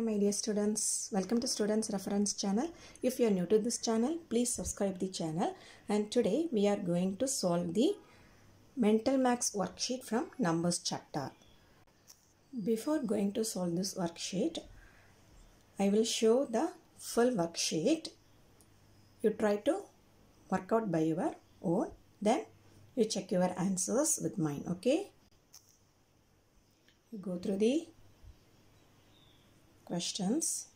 Hi my dear students, welcome to Students Reference channel. If you are new to this channel, please subscribe the channel and today we are going to solve the Mental Max worksheet from Numbers chapter. Before going to solve this worksheet, I will show the full worksheet. You try to work out by your own, then you check your answers with mine, okay? You go through the questions.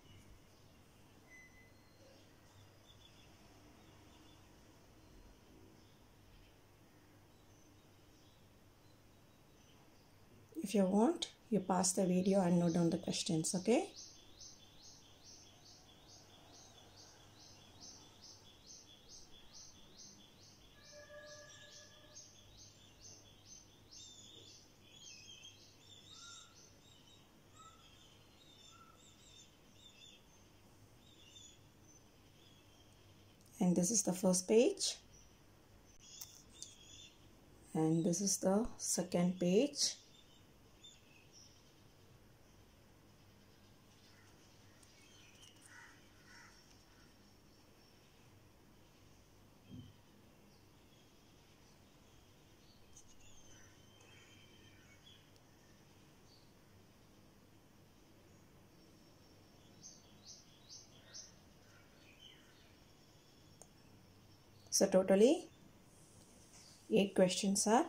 If you want, you pause the video and note down the questions, okay? this is the first page and this is the second page So totally 8 questions are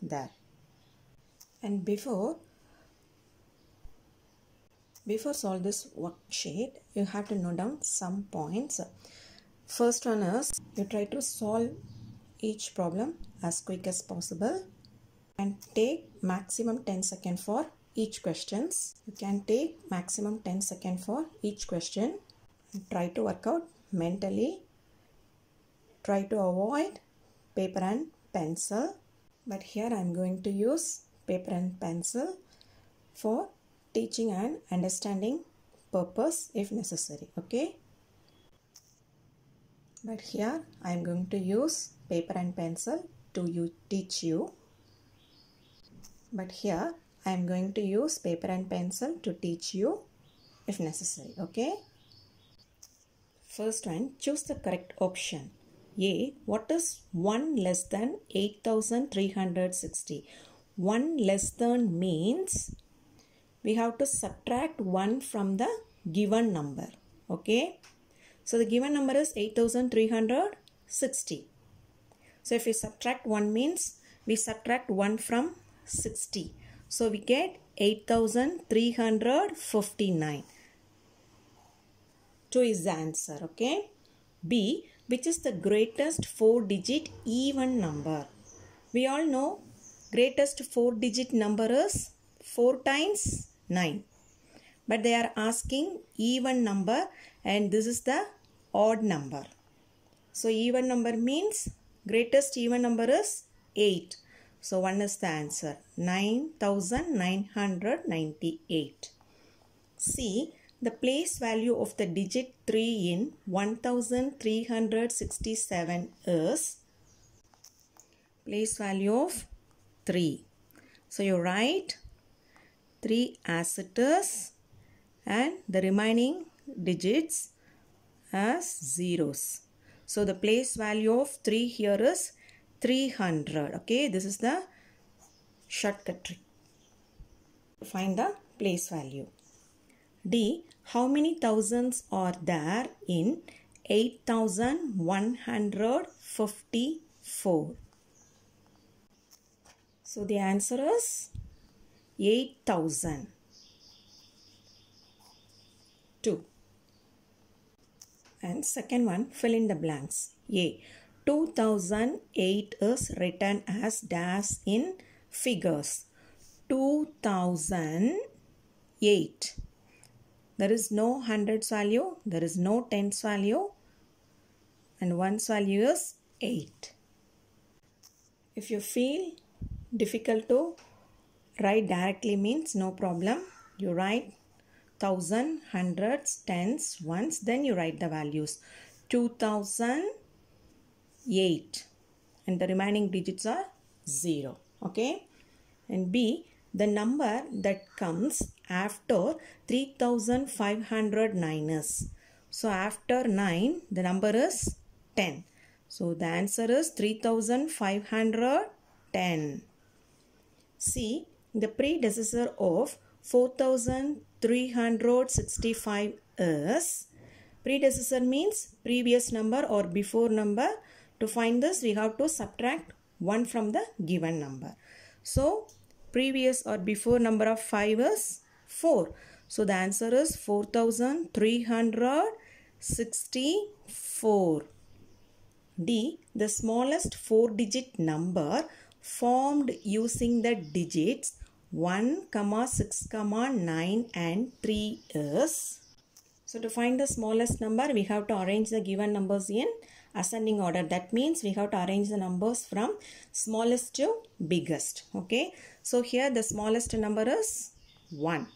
there. And before before solve this worksheet, you have to note down some points. First one is you try to solve each problem as quick as possible and take maximum 10 second for each questions. You can take maximum 10 second for each question. Try to work out mentally try to avoid paper and pencil but here I am going to use paper and pencil for teaching and understanding purpose if necessary okay but here I am going to use paper and pencil to you teach you but here I am going to use paper and pencil to teach you if necessary okay first one choose the correct option a. What is 1 less than 8360? 1 less than means we have to subtract 1 from the given number. Okay. So the given number is 8360. So if we subtract 1 means we subtract 1 from 60. So we get 8359. 2 is the answer. Okay. B which is the greatest four digit even number. We all know greatest four digit number is 4 times 9. But they are asking even number and this is the odd number. So even number means greatest even number is 8. So 1 is the answer 9998. C the place value of the digit 3 in 1367 is place value of 3. So you write 3 as it is and the remaining digits as zeros. So the place value of 3 here is 300. Okay, this is the shortcut trick. Find the place value. D. How many thousands are there in 8154? So the answer is 8000. 2. And second one, fill in the blanks. A. 2008 is written as dash in figures. 2008. There is no hundreds value, there is no tens value, and ones value is 8. If you feel difficult to write directly means no problem. You write thousand, hundreds, tens, ones, then you write the values. 2008 and the remaining digits are 0. Okay. And B, the number that comes after 3509 is. So after 9 the number is 10. So the answer is 3510. C. The predecessor of 4365 is. Predecessor means previous number or before number. To find this we have to subtract 1 from the given number. So previous or before number of 5 is 4. So the answer is 4364. D. The smallest 4 digit number formed using the digits 1, 6, 9 and 3 is so to find the smallest number, we have to arrange the given numbers in ascending order. That means we have to arrange the numbers from smallest to biggest. Okay. So here the smallest number is 1.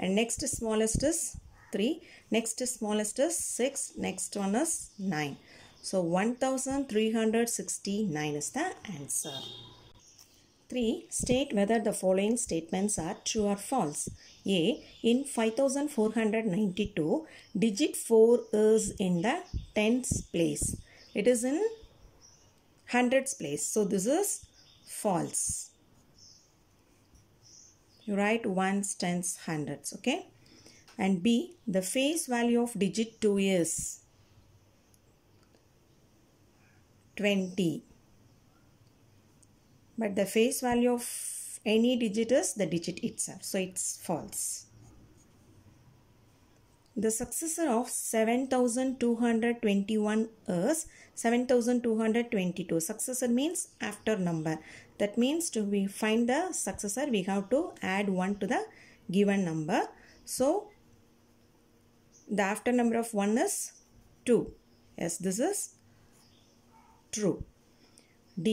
And next smallest is 3. Next smallest is 6. Next one is 9. So 1369 is the answer. 3. State whether the following statements are true or false. A. In 5492, digit 4 is in the tens place. It is in hundreds place. So this is false. You write ones, tens, hundreds. Okay. And B. The face value of digit 2 is 20 but the face value of any digit is the digit itself so it's false the successor of 7221 is 7222 successor means after number that means to we find the successor we have to add 1 to the given number so the after number of 1 is 2 yes this is true d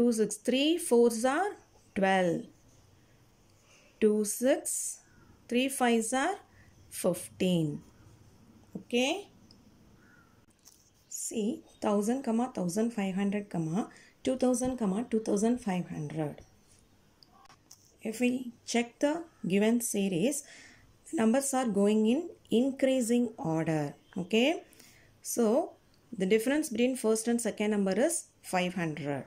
2, 6, 3, 4s are 12. 2, 6, 3, 5s are 15. Okay. See, 1000, comma 1500, comma 2000, comma 2500. If we check the given series, numbers are going in increasing order. Okay. So, the difference between first and second number is 500.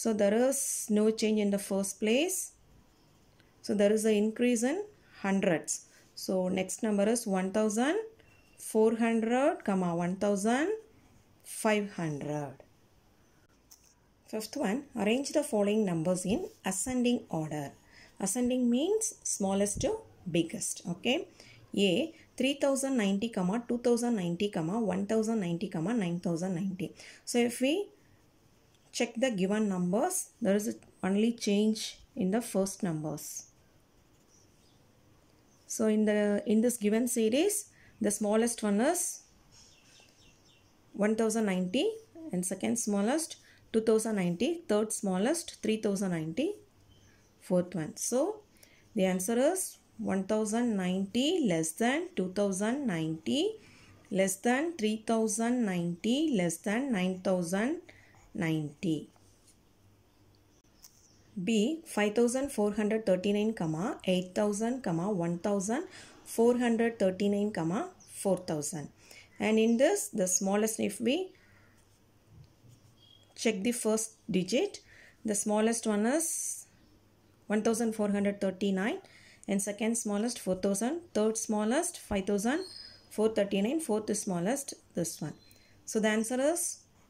So there is no change in the first place. So there is an increase in hundreds. So next number is 1400 comma 1500. Fifth one, arrange the following numbers in ascending order. Ascending means smallest to biggest. Okay. A 3090 comma 2090 comma 1090 comma 9090. So if we check the given numbers. There is only change in the first numbers. So in the in this given series, the smallest one is 1090 and second smallest 2090, third smallest 3090, fourth one. So the answer is 1090 less than 2090 less than 3090 less than 9000 90. B 5439 comma 8000 comma 1439 comma 4000 and in this the smallest if we check the first digit the smallest one is 1439 and second smallest 4000 third smallest 5000 439 fourth smallest this one so the answer is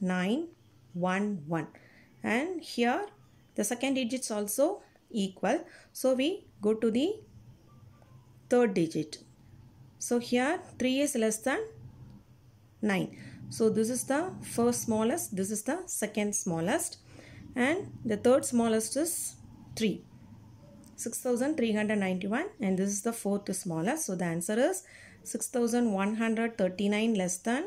Nine, one, one, And here the second digits also equal. So we go to the third digit. So here 3 is less than 9. So this is the first smallest, this is the second smallest and the third smallest is 3. 6391 and this is the fourth smallest. So the answer is 6139 less than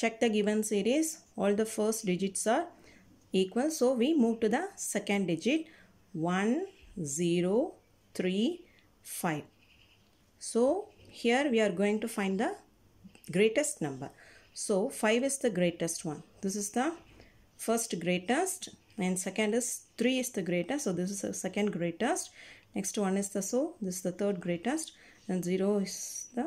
check the given series all the first digits are equal so we move to the second digit 1 0 3 5 so here we are going to find the greatest number so 5 is the greatest one this is the first greatest and second is 3 is the greatest so this is the second greatest next one is the so this is the third greatest and 0 is the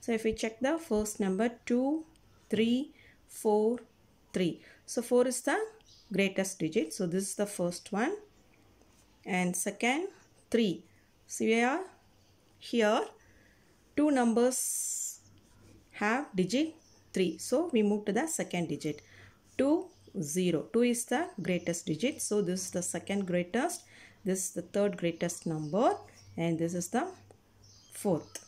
So if we check the first number 2, 3, 4, 3. So 4 is the greatest digit. So this is the first one. And second 3. So we are here two numbers have digit 3. So we move to the second digit 2, 0. 2 is the greatest digit. So this is the second greatest. This is the third greatest number. And this is the fourth.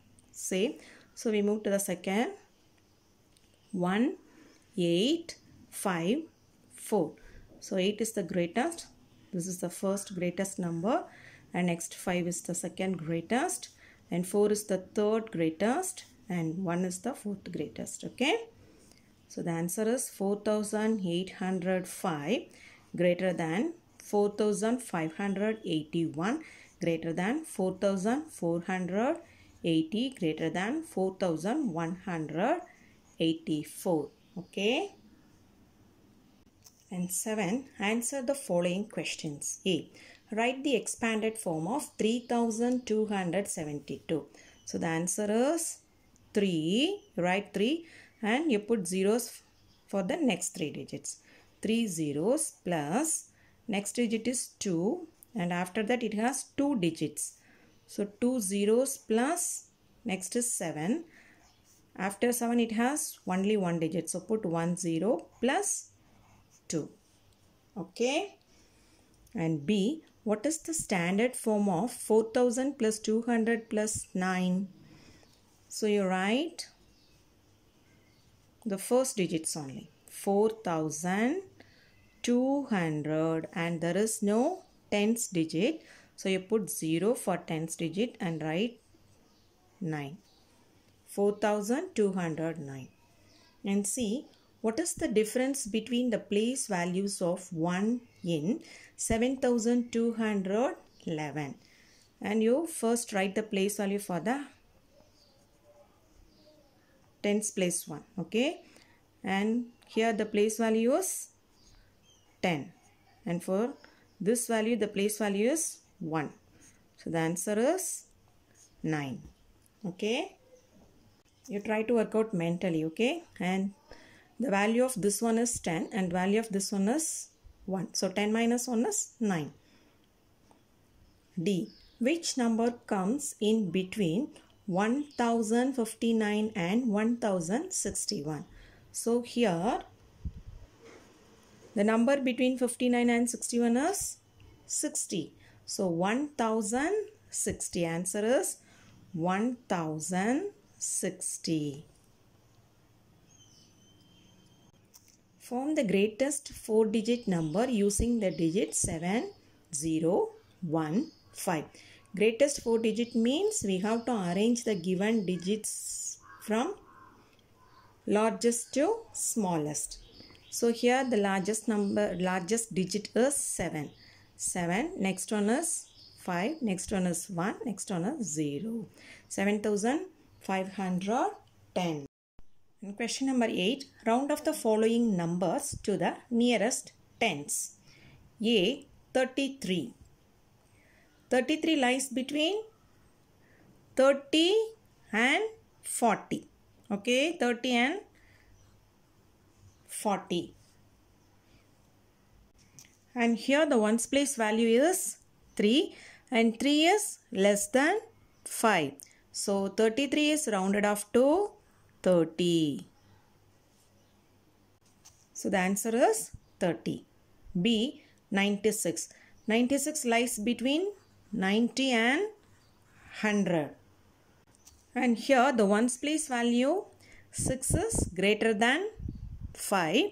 same so we move to the second 1 8 5 4 so 8 is the greatest this is the first greatest number and next 5 is the second greatest and 4 is the third greatest and 1 is the fourth greatest okay so the answer is 4805 greater than 4581 greater than 4400 80 greater than 4184 okay and 7 answer the following questions a write the expanded form of 3272 so the answer is 3 write 3 and you put zeros for the next three digits 3 zeros plus next digit is 2 and after that it has two digits so 2 zeros plus next is 7. After 7 it has only one digit. So put 1 0 plus 2. Okay. And B. What is the standard form of 4000 plus 200 plus 9? So you write the first digits only. 4200 and there is no tens digit. So you put 0 for tens digit and write 9. 4209. And see what is the difference between the place values of 1 in 7211. And you first write the place value for the tens place 1. Okay. And here the place value is 10. And for this value the place value is 1. So the answer is 9. Okay. You try to work out mentally. Okay. And the value of this one is 10 and value of this one is 1. So 10 minus 1 is 9. D. Which number comes in between 1059 and 1061? So here the number between 59 and 61 is 60. So 1060. Answer is 1060. Form the greatest 4 digit number using the digit 7, 0, 1, 5. Greatest 4 digit means we have to arrange the given digits from largest to smallest. So here the largest number, largest digit is 7. 7 next one is 5 next one is 1 next one is 0 7510 and question number 8 round off the following numbers to the nearest tens a 33 33 lies between 30 and 40 okay 30 and 40 and here the ones place value is 3 and 3 is less than 5. So 33 is rounded off to 30. So the answer is 30. B 96. 96 lies between 90 and 100. And here the ones place value 6 is greater than 5.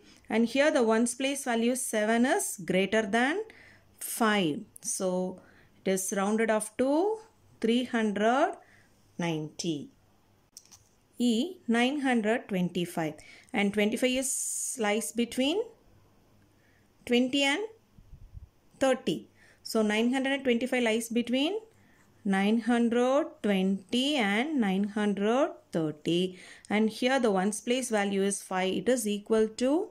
and here the ones place value 7 is greater than 5. So it is rounded off to 390. E 925 and 25 is slice between 20 and 30. So 925 lies between 920 and 930 and here the ones place value is 5 it is equal to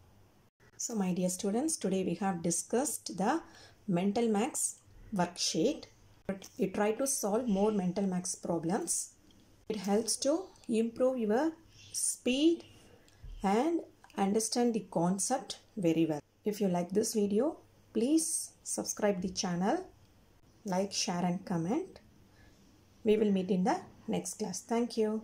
So my dear students, today we have discussed the mental max worksheet. You try to solve more mental max problems. It helps to improve your speed and understand the concept very well. If you like this video, please subscribe the channel, like, share and comment. We will meet in the next class. Thank you.